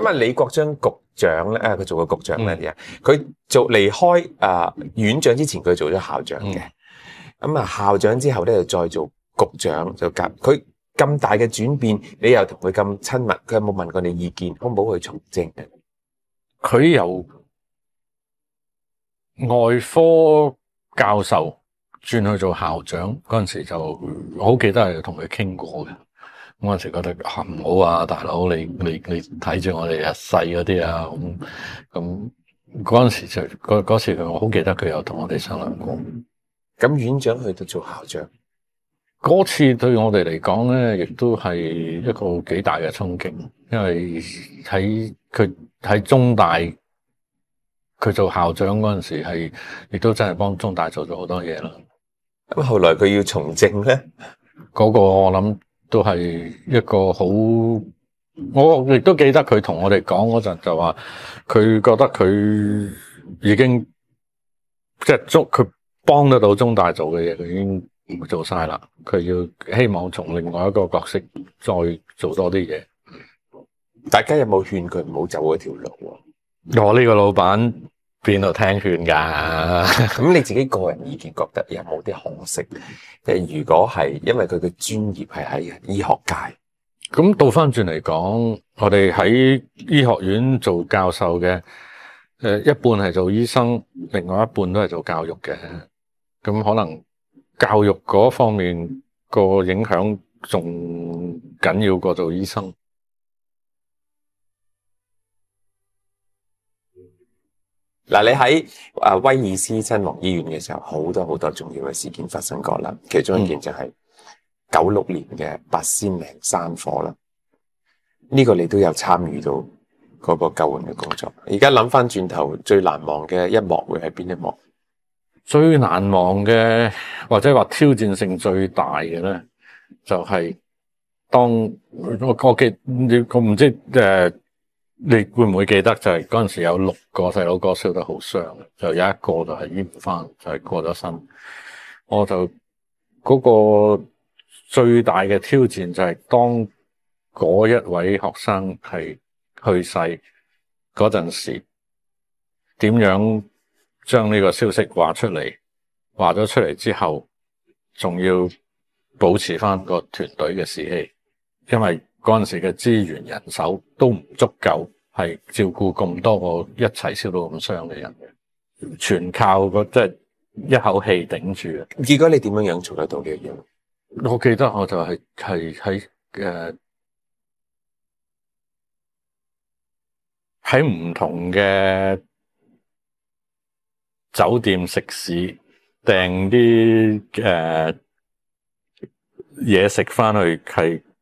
咁啊，李国章局长咧，佢做过局长咧，啲啊，佢做离开啊院长之前，佢做咗校长嘅。咁啊，校长之后咧，就再做局长，就夹佢咁大嘅转变，你又同佢咁亲密，佢有冇问过你意见，可唔好去从政佢由外科教授转去做校长嗰阵时，就我好记得系同佢倾过嘅。嗰阵时觉得唔好啊，大佬，你你你睇住我哋细嗰啲啊，咁咁嗰阵时就嗰嗰我好记得佢有同我哋商量过。咁院长去到做校长，嗰次对我哋嚟讲咧，亦都系一个几大嘅冲击，因为喺佢喺中大佢做校长嗰阵时系，亦都真系帮中大做咗好多嘢啦。咁后来佢要从政咧，嗰个我谂。都系一个好，我亦都记得佢同我哋讲嗰阵就话，佢觉得佢已经即系中佢帮得到中大做嘅嘢，佢已经做晒啦，佢要希望从另外一个角色再做多啲嘢。大家有冇劝佢唔好走嗰条路？我呢个老板。边度听劝噶？咁你自己个人意见觉得有冇啲可惜？即系如果系因为佢嘅专业系喺医学界，咁倒翻转嚟讲，我哋喺医学院做教授嘅，诶，一半系做医生，另外一半都系做教育嘅。咁可能教育嗰方面个影响仲紧要过做医生。嗱，你喺啊威尔斯亲王医院嘅时候，好多好多重要嘅事件发生过啦。其中一件就系九六年嘅八仙岭山火啦。呢个你都有参与到嗰个救援嘅工作。而家谂翻转头，最难忘嘅一幕会系边一幕？最难忘嘅或者话挑战性最大嘅咧，就系当我我记，我唔知诶。你会唔会记得就系嗰阵时有六个细佬哥烧得好伤，就有一个就系医唔翻，就系过咗身。我就嗰个最大嘅挑战就系当嗰一位学生系去世嗰阵时，点样将呢个消息话出嚟？话咗出嚟之后，仲要保持翻个团队嘅士气，因为。嗰阵时嘅资源人手都唔足够，系照顾咁多个一齐烧到咁伤嘅人嘅，全靠个即系一口气顶住啊！结果你点样样做得到呢樣？嘢？我记得我就系系喺诶喺唔同嘅酒店食肆订啲诶嘢食翻去系。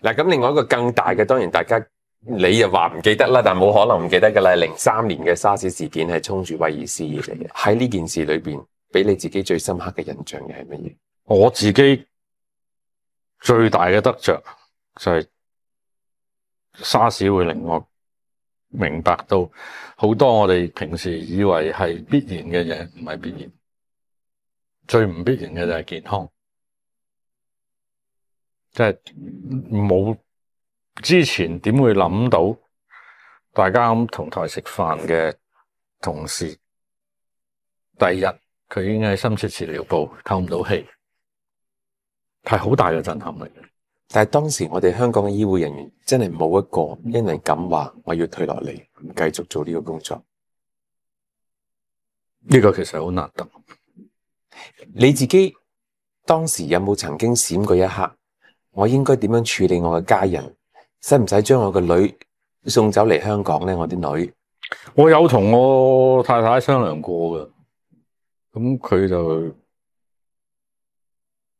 嗱，咁另外一个更大嘅，当然大家你又话唔记得啦，但系冇可能唔记得噶啦。零三年嘅沙士事件系冲住威尔斯嚟嘅。喺呢件事里边，俾你自己最深刻嘅印象嘅系乜嘢？我自己最大嘅得着就系沙士会令我明白到好多我哋平时以为系必然嘅嘢唔系必然。最唔必然嘅就系健康。即系冇之前点会谂到大家咁同台食饭嘅同事，第二日佢已经喺深切治疗部透唔到气，系好大嘅震撼嚟。但系当时我哋香港嘅医护人员真系冇一个因为敢话我要退落嚟，唔继续做呢个工作。呢个其实好难得。你自己当时有冇曾经闪过一刻？我应该点样处理我嘅家人？使唔使将我嘅女送走嚟香港咧？我啲女，我有同我太太商量过嘅，咁佢就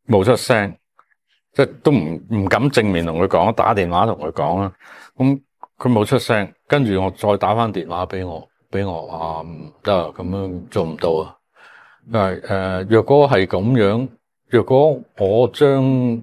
冇出声，即系都唔唔敢正面同佢讲，打电话同佢讲啦。咁佢冇出声，跟住我再打翻电话俾我，俾我话唔得咁样做唔到啊。系诶，若果系咁样，若果我将。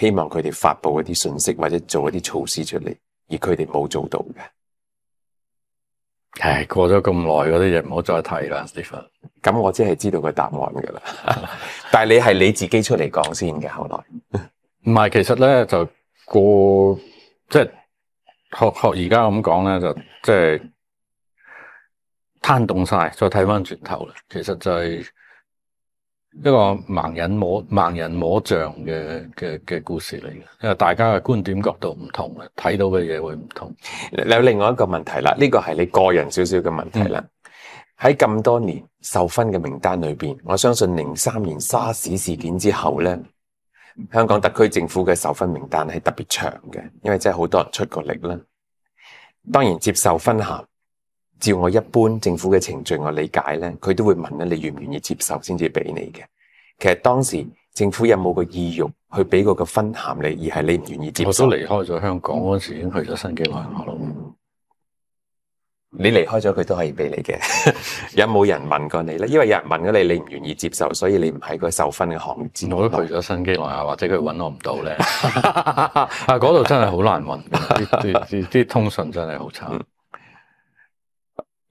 希望佢哋發布一啲信息或者做一啲措施出嚟，而佢哋冇做到嘅。唉，過咗咁耐嗰啲嘢，唔好再提啦，Stephen。咁我只係知道个答案㗎啦。但係你係你自己出嚟講先嘅，後來唔係。其實咧就過即係學學而家咁講咧，就即係攤冻晒，再睇翻轉頭啦。其實就係。一个盲人摸盲人摸象嘅嘅嘅故事嚟嘅，因为大家嘅观点角度唔同啊，睇到嘅嘢会唔同。有另外一个问题啦，呢个系你个人少少嘅问题啦。喺咁多年受分嘅名单里边，我相信零三年沙士事件之后咧，香港特区政府嘅受分名单系特别长嘅，因为真系好多人出过力啦。当然接受分函照我一般政府嘅程序，我理解咧，佢都会问咧你愿唔愿意接受先至俾你嘅。其實當時政府有冇個意欲去俾个個分含你，而係你唔願意接受？我都離開咗香港嗰時，已經去咗新基內亚咯。你離開咗佢都可以俾你嘅。有冇人問過你咧？因為有人問咗你，你唔願意接受，所以你唔喺個受分嘅行列。我都去咗新基内亚，或者佢揾我唔到咧。啊，嗰度真係好難揾，啲通讯真係好差。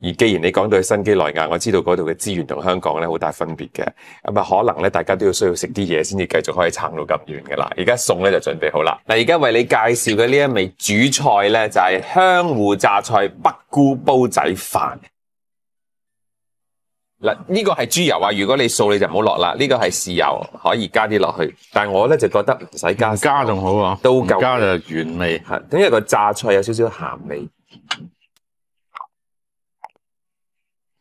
而既然你讲到去新基内亚，我知道嗰度嘅资源同香港咧好大分别嘅，咁啊可能咧大家都要需要食啲嘢先至继续可以撑到咁远嘅啦。而家餸咧就准备好啦。嗱，而家为你介绍嘅呢一味主菜咧就系香芋榨菜北菇煲仔饭。嗱，呢个系猪油啊，如果你素你就唔好落啦。呢个系豉油，可以加啲落去。但系我咧就觉得唔使加，加仲好啊，都够加就原味，系，因为个榨菜有少少咸味。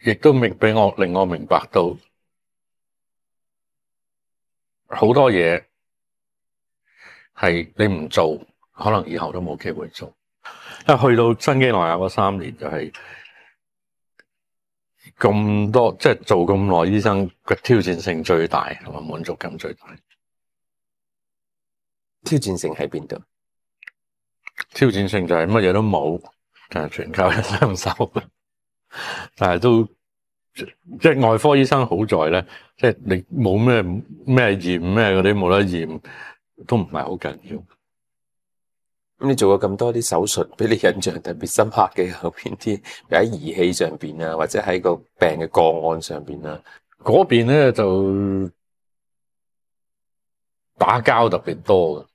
亦都明俾我，令我明白到好多嘢系你唔做，可能以后都冇机会做。一去到真基内亚嗰三年，就系咁多，即系做咁耐医生嘅挑战性最大，同埋满足感最大。挑战性喺边度？挑战性就系乜嘢都冇，但系全靠一双手。但系都即系外科医生好在咧，即系你冇咩咩验咩嗰啲冇得验，都唔系好紧要。咁你做过咁多啲手术，俾你印象特别深刻嘅有边啲？喺仪器上边啊，或者喺个病嘅个案上边啊，嗰边咧就打交特别多嘅。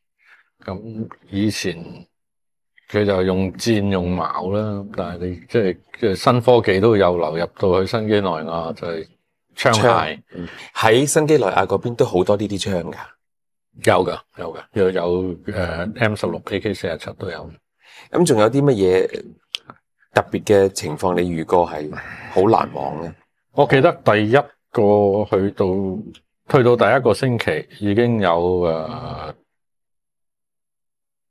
咁以前。佢就用箭用矛啦，但系你即系即系新科技都有流入到去新基内亚，就系枪械。喺新基内亚嗰边都好多呢啲枪噶，有噶有噶，又有诶 M 十六、K K 四十七都有。咁仲有啲乜嘢特别嘅情况？你遇过系好难忘嘅？我记得第一个去到去到第一个星期，已经有诶。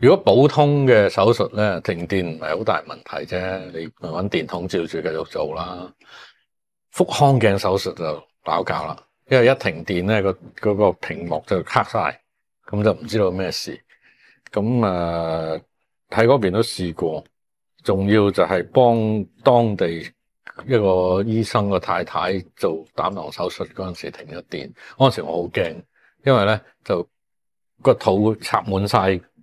如果普通嘅手術咧，停電唔係好大問題啫，你揾電筒照住繼續做啦。腹腔鏡手術就爆搞啦，因為一停電咧，個嗰屏幕就黑晒，咁就唔知道咩事。咁啊，喺嗰邊都試過，仲要就係幫當地一個醫生個太太做膽囊手術嗰陣時停咗電，嗰陣時我好驚，因為咧就個肚插滿晒。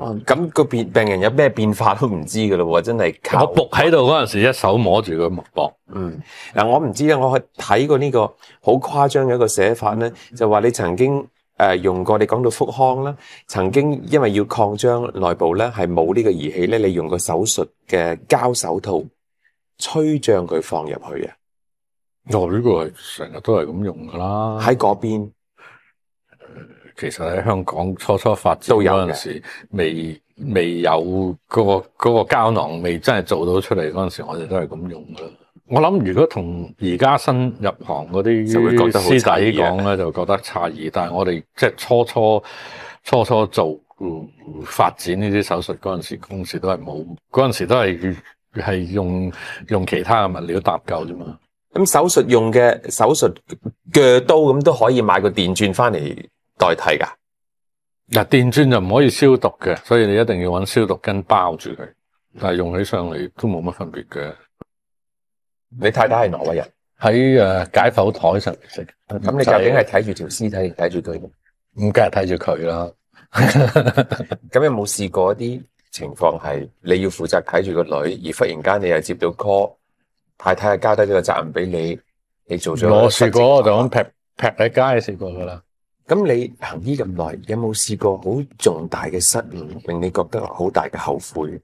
哦，咁个变病人有咩变化都唔知噶咯真系我搏喺度嗰阵时，一手摸住个脉搏。嗯，嗱，我唔知啊，我去睇过呢个好夸张嘅一个写法咧，就话你曾经诶用过，你讲到腹腔啦，曾经因为要扩张内部咧，系冇呢个仪器咧，你用个手术嘅胶手套吹胀佢放入去啊。哦，呢个系成日都系咁用噶啦。喺嗰边。其實喺香港初初發展嗰阵時，未未有嗰個嗰膠囊，未真係做到出嚟嗰陣時，我哋都係咁用嘅。我諗如果同而家新入行嗰啲師弟講咧，就覺得差異。但係我哋即係初初初初做發展呢啲手術嗰陣時，公司都係冇嗰陣時都係系用用其他嘅物料搭救啫嘛。咁手術用嘅手術锯刀咁都可以買個電钻翻嚟。代替噶嗱，电钻就唔可以消毒嘅，所以你一定要揾消毒巾包住佢。但系用起上嚟都冇乜分别嘅。你太太系挪威人喺诶解剖台上，咁你究竟系睇住条尸体定睇住佢？咁梗系睇住佢啦。咁有冇试过一啲情况系你要负责睇住个女，而忽然间你又接到 call，太太系交低咗个责任俾你，你做咗？我试过，就咁劈劈喺街试过噶啦。咁你行医咁耐，有冇试过好重大嘅失误，令你觉得好大嘅后悔？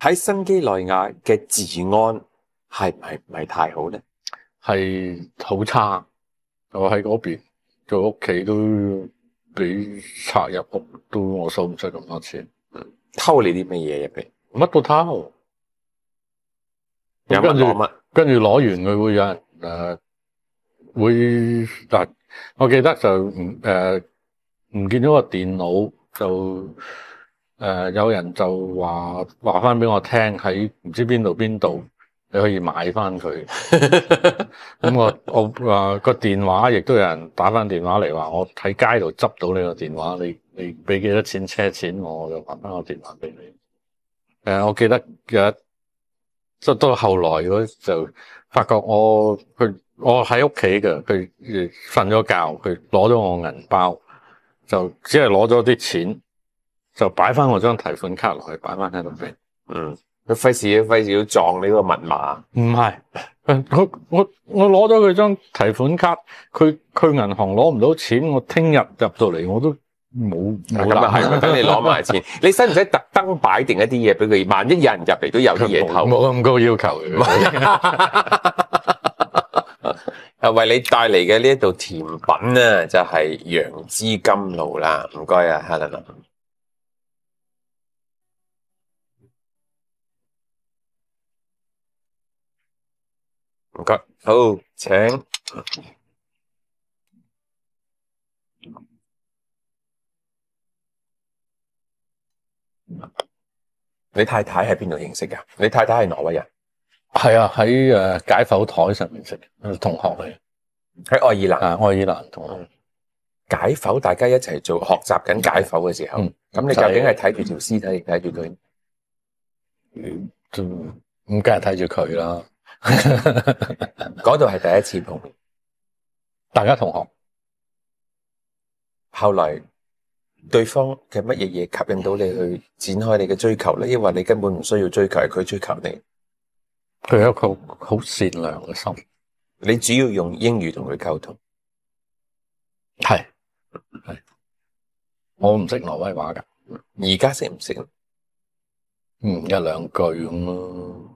喺新基内亚嘅治安系唔系唔系太好咧？系好差，我喺嗰边做屋企都。俾插入屋都我收唔出咁多錢。偷你啲咩嘢入嚟？乜都偷。又跟住跟住攞完，佢會有人誒會嗱，我記得就唔诶唔見咗個電腦，就誒有人就話話翻俾我聽，喺唔知邊度邊度。你可以买翻佢，咁我我诶个电话亦都有人打翻电话嚟话我喺街度执到你个电话，你你俾几多钱车钱我，就还翻个电话俾你。诶，我记得有即系到后来嗰就发觉我佢我喺屋企嘅，佢瞓咗觉，佢攞咗我银包，就只系攞咗啲钱，就摆翻我张提款卡落去，摆翻喺度俾。嗯。佢费事，费事要撞你个密码？唔系，我我我攞咗佢张提款卡，佢佢银行攞唔到钱，我听日入到嚟我都冇。咁啊系，等你攞埋钱。你使唔使特登摆定一啲嘢俾佢？万一有人入嚟都有啲嘢偷。冇咁高要求。系 为你带嚟嘅呢一道甜品呢，就系杨枝甘露啦。唔该啊，l e n 唔该，好，请。你太太喺边度认识噶？你太太系挪威人，系啊，喺诶解剖台上面识嘅同学嚟，喺爱尔兰，爱尔兰同学。解剖大家一齐做，学习紧解剖嘅时候，咁你究竟系睇住条尸体，定睇住佢？唔介意睇住佢啦。嗰度系第一次碰，大家同学。后来对方嘅乜嘢嘢吸引到你去展开你嘅追求咧？抑或你根本唔需要追求，佢追求你？佢有一个好善良嘅心，你主要用英语同佢沟通。系系，我唔识挪威话噶，而家识唔识？嗯，一两句咁咯。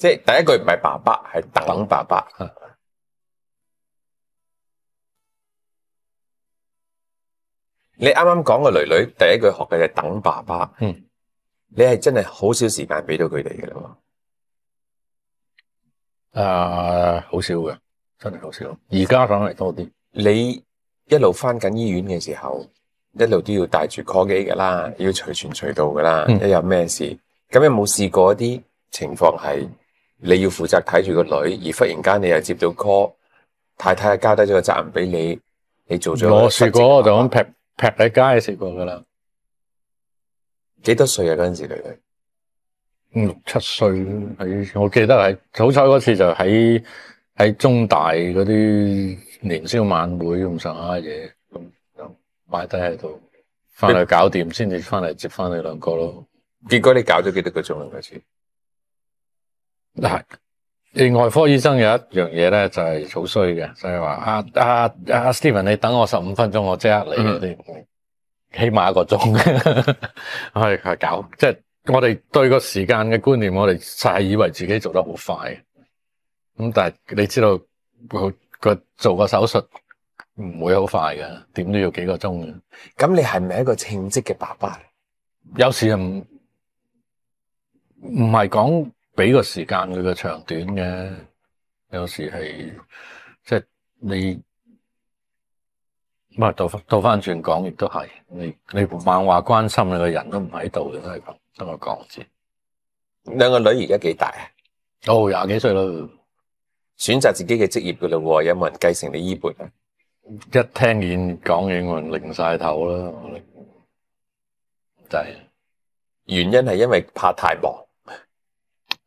即系第一句唔系爸爸，系等爸爸。你啱啱讲个女女，第一句学嘅就等爸爸。嗯。你系真系好少时间俾到佢哋嘅啦嘛？啊，好少嘅，真系好少。而家讲系多啲。你一路翻紧医院嘅时候，一路都要带住 call 机噶啦，要随传随到噶啦。嗯。一有咩事，咁有冇试过一啲情况系？你要负责睇住个女，而忽然间你又接到 call，太太交低咗个责任俾你，你做咗我试过，就咁劈劈喺街食过噶啦。几多岁啊？嗰阵时你六七岁，喺，我记得系好彩嗰次就喺喺中大嗰啲年宵晚会咁上下嘢，咁就摆低喺度，翻去搞掂先至翻嚟接翻你两个咯。结果你搞咗几多个钟啊嗰次？嗱，另外科医生有一样嘢咧，就系好衰嘅，所以话啊啊阿 Steven，你等我十五分钟，我即刻嚟你、起码一个钟，系系搞，即系我哋对个时间嘅观念，我哋系以为自己做得好快，咁但系你知道个个做个手术唔会好快嘅，点都要几个钟嘅。咁你系咪一个称职嘅爸爸？有时唔唔系讲。俾个时间佢嘅长短嘅，有时系即系你唔系倒倒翻转讲亦都系，你你漫画关心你个人都唔喺度嘅都系咁，等我讲先。两个女而家几大啊？都廿几岁啦，选择自己嘅职业噶啦，有冇人继承你衣钵啊？一听见讲嘢我拧晒头啦，就系啊，原因系因为怕太忙。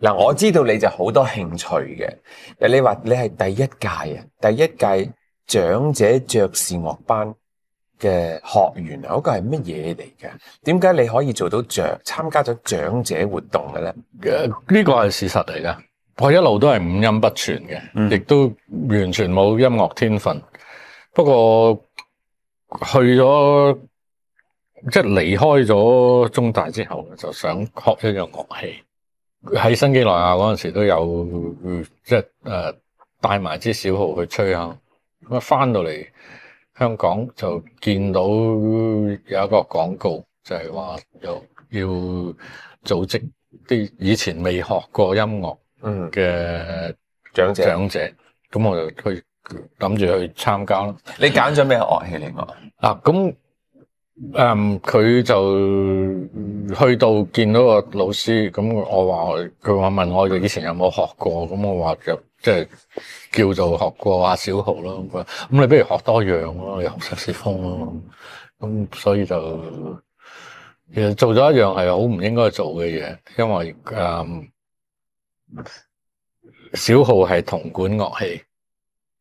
嗱，我知道你就好多兴趣嘅。你话你系第一届啊，第一届长者爵士乐班嘅学员啊，嗰个系乜嘢嚟嘅？点解你可以做到长参加咗长者活动嘅咧？诶，呢个系事实嚟噶。我一路都系五音不全嘅，亦都完全冇音乐天分。不过去咗即系离开咗中大之后，就想学一样乐器。喺新幾內亞嗰陣時都有即系诶帶埋支小號去吹啊！咁一翻到嚟香港就見到有一個廣告，就係話要要組織啲以前未學過音樂嘅長者，长者咁我就去諗住去參加啦。你揀咗咩樂器嚟講啊？咁诶，佢就去到见到个老师，咁我话佢话问我哋以前有冇学过，咁我话就即系叫做学过啊小豪咯。咁你不如学多样咯，你学爵士风咯。咁所以就其实做咗一样系好唔应该做嘅嘢，因为诶小号系铜管乐器，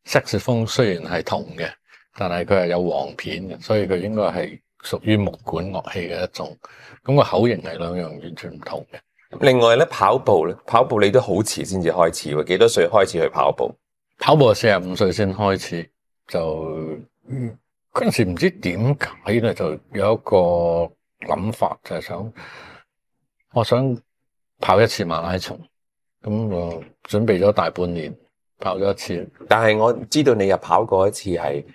爵士风虽然系铜嘅，但系佢系有黄片嘅，所以佢应该系。属于木管乐器嘅一种，咁个口型系两样完全唔同嘅。另外咧，跑步咧，跑步你都好迟先至开始喎，几多岁开始去跑步？跑步四十五岁先开始，就嗰阵时唔知点解咧，就有一个谂法，就系想，我想跑一次马拉松。咁我准备咗大半年，跑咗一次。但系我知道你又跑过一次系。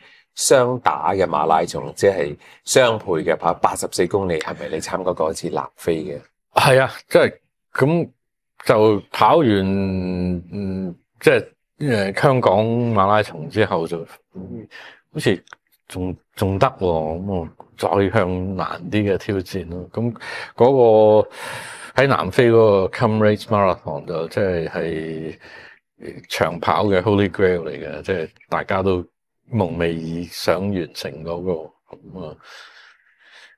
相打嘅馬拉松，即係相倍嘅跑八十四公里，係咪你參加過一次南非嘅？係啊，即係咁就跑完，嗯，即係誒香港馬拉松之後，就好似仲仲得喎，咁啊，再向難啲嘅挑戰咯。咁嗰個喺南非嗰個 Cambridge h o n 就即係係長跑嘅 Holy Grail 嚟嘅，即係大家都。梦寐以想完成嗰个，咁啊，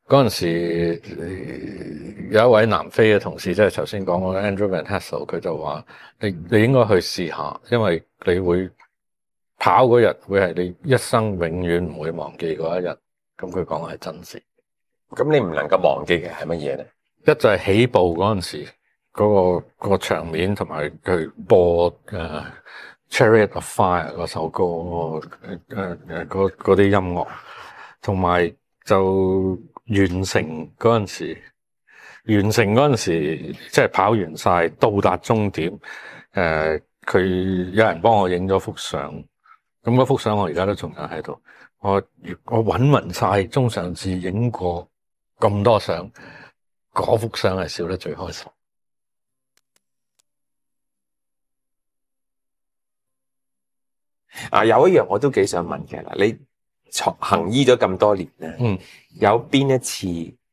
嗰阵时有一位南非嘅同事，即系头先讲嗰个 Andrew Van Hassel，佢就话：你你应该去试下，因为你会跑嗰日会系你一生永远唔会忘记嗰一日。咁佢讲系真事。咁你唔能够忘记嘅系乜嘢咧？一就系起步嗰阵时嗰个个场面，同埋佢播诶。《Chariot of Fire》嗰首歌，诶诶嗰啲音樂，同埋就完成嗰陣時，完成嗰陣時，即係跑完晒，到達終點，誒，佢有人幫我影咗幅相，咁嗰幅相我而家都仲有喺度，我我揾匀晒中上次影過咁多相，嗰幅相係笑得最開心。啊，有一样我都几想问嘅啦，你行医咗咁多年咧，有边一次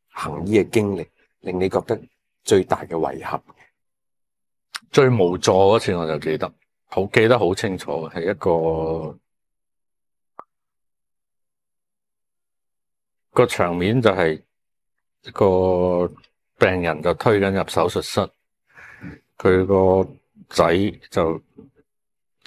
行医嘅经历令你觉得最大嘅遗憾、最无助嗰次，我就记得好记得好清楚，系一个个场面就系一个病人就推紧入手术室，佢个仔就。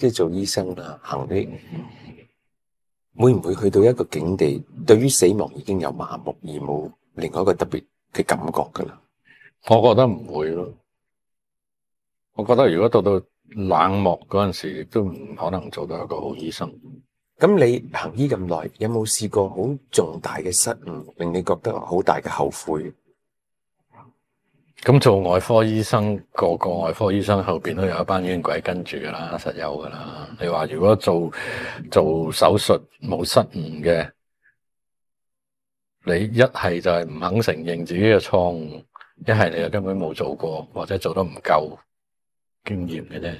即系做医生啦，行啲会唔会去到一个境地，对于死亡已经有麻木而冇另外一个特别嘅感觉噶啦？我觉得唔会咯。我觉得如果到到冷漠嗰阵时，都唔可能做到一个好医生。咁你行医咁耐，有冇试过好重大嘅失误，令你觉得好大嘅后悔？咁做外科医生，个个外科医生后边都有一班冤鬼跟住噶啦，实有噶啦。你话如果做做手术冇失误嘅，你一系就系唔肯承认自己嘅错误，一系你又根本冇做过，或者做得唔够经验嘅啫。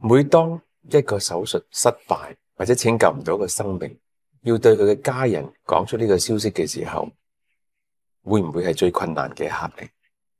每当一个手术失败，或者拯救唔到个生命，要对佢嘅家人讲出呢个消息嘅时候，会唔会系最困难嘅一刻？嚟？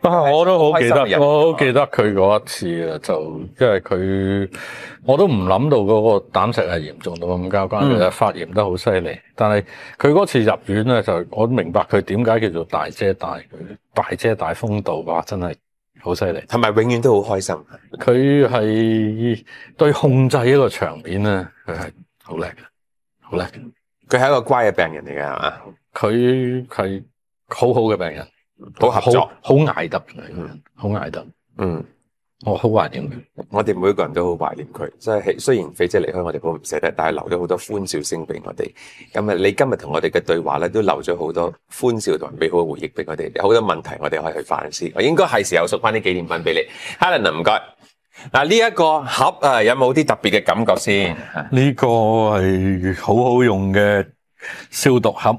啊！我都好记得，我好记得佢嗰一次啊，就因为佢，我都唔谂到嗰个胆石系严重到咁交关，佢又发炎得好犀利。但系佢嗰次入院咧，就我明白佢点解叫做大姐大，大姐大风度啊，真系好犀利，同埋永远都好开心。佢系对控制一个场面咧，佢系好叻嘅，好叻佢系一个乖嘅病人嚟嘅，系嘛？佢系好好嘅病人。好合作，好挨得，好挨得，嗯，我好怀念佢，我哋每个人都好怀念佢，即系虽然肥姐离开我哋好唔舍得，但系留咗好多欢笑声俾我哋。咁啊，你今日同我哋嘅对话咧，都留咗好多欢笑同美好嘅回忆俾我哋。好多问题我哋可以去反思，我应该系时候送翻啲纪念品俾你，Helen 唔该。嗱呢一个盒啊，有冇啲特别嘅感觉先？呢个系好好用嘅消毒盒。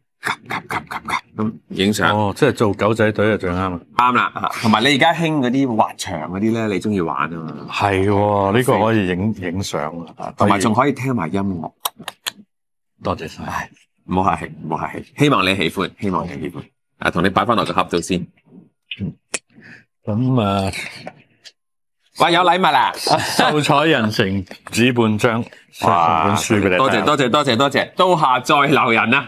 夹夹夹夹咁影相哦，即系做狗仔队就最啱啦，啱啦吓，同埋你而家兴嗰啲滑墙嗰啲咧，你中意玩啊嘛，系喎，呢个可以影影相啊，同埋仲可以听埋音乐，多谢晒，唔好客气，唔好客气，希望你喜欢，希望你喜欢，啊，同你摆翻落个盒度先，咁啊，哇，有礼物啦，秀彩人情纸半张，送本书俾你，多谢多谢多谢多谢，到下再留人啦。